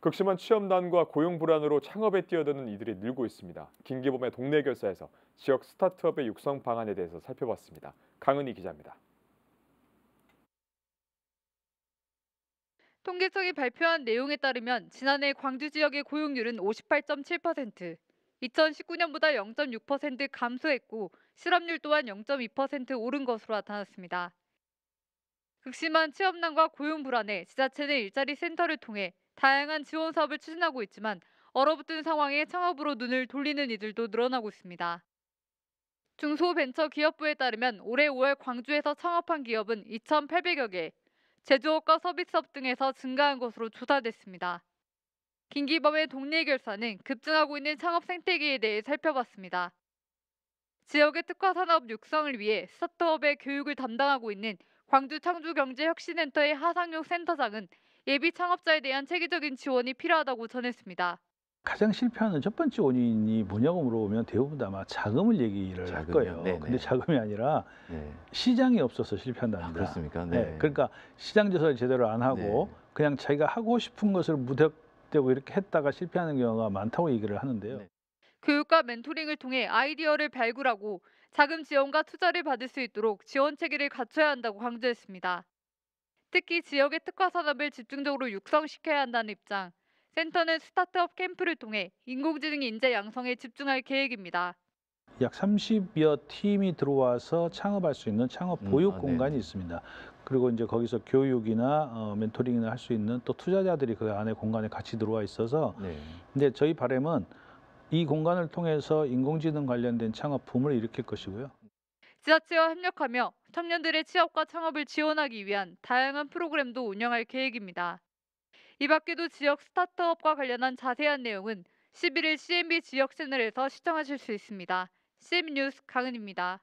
극심한 취업난과 고용 불안으로 창업에 뛰어드는 이들이 늘고 있습니다. 김기범의 동네 결사에서 지역 스타트업의 육성 방안에 대해서 살펴봤습니다. 강은희 기자입니다. 통계청이 발표한 내용에 따르면 지난해 광주 지역의 고용률은 58.7%, 2019년보다 0.6% 감소했고 실업률 또한 0.2% 오른 것으로 나타났습니다. 극심한 취업난과 고용 불안에 지자체는 일자리 센터를 통해 다양한 지원 사업을 추진하고 있지만 얼어붙은 상황에 창업으로 눈을 돌리는 이들도 늘어나고 있습니다. 중소벤처기업부에 따르면 올해 5월 광주에서 창업한 기업은 2,800여 개, 제조업과 서비스업 등에서 증가한 것으로 조사됐습니다. 김기범의 동네 결사는 급증하고 있는 창업 생태계에 대해 살펴봤습니다. 지역의 특화 산업 육성을 위해 스타트업의 교육을 담당하고 있는 광주 창조경제혁신센터의 하상용 센터장은 예비 창업자에 대한 체계적인 지원이 필요하다고 전했습니다. 가장 실패하는 첫 번째 원인이 뭐냐고 물어보면 대부분 아마 자금을 얘기를 자금이요? 할 거예요. 네네. 근데 자금이 아니라 네. 시장이 없어서 실패한답니 아, 그렇습니까? 네. 네. 그러니까 시장 조사를 제대로 안 하고 네. 그냥 자기가 하고 싶은 것을 무턱대고 이렇게 했다가 실패하는 경우가 많다고 얘기를 하는데요. 네. 교육과 멘토링을 통해 아이디어를 발굴하고 자금 지원과 투자를 받을 수 있도록 지원 체계를 갖춰야 한다고 강조했습니다. 특히 지역의 특화 산업을 집중적으로 육성시켜야 한다는 입장. 센터는 스타트업 캠프를 통해 인공지능 인재 양성에 집중할 계획입니다. 약 30여 팀이 들어와서 창업할 수 있는 창업 음, 보육 음, 아, 네. 공간이 있습니다. 그리고 이제 거기서 교육이나 어, 멘토링이나 할 수 있는 또 투자자들이 그 안에 공간에 같이 들어와 있어서 네. 근데 저희 바램은 이 공간을 통해서 인공지능 관련된 창업 붐을 일으킬 것이고요. 지자체와 협력하며 청년들의 취업과 창업을 지원하기 위한 다양한 프로그램도 운영할 계획입니다. 이 밖에도 지역 스타트업과 관련한 자세한 내용은 11일 CNB 지역 채널에서 시청하실 수 있습니다. CM 뉴스 강은입니다.